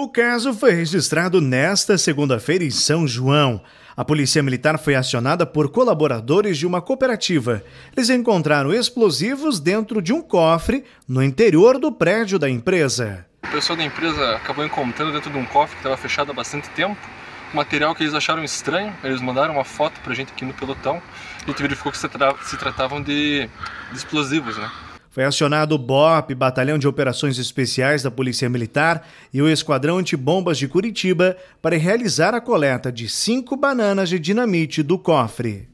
O caso foi registrado nesta segunda-feira em São João. A polícia militar foi acionada por colaboradores de uma cooperativa. Eles encontraram explosivos dentro de um cofre no interior do prédio da empresa. O pessoal da empresa acabou encontrando dentro de um cofre que estava fechado há bastante tempo material que eles acharam estranho, eles mandaram uma foto pra gente aqui no pelotão. A gente verificou que se, tratavam de, de explosivos, né? Foi acionado o BOP, Batalhão de Operações Especiais da Polícia Militar, e o Esquadrão Antibombas de Curitiba para realizar a coleta de cinco bananas de dinamite do cofre.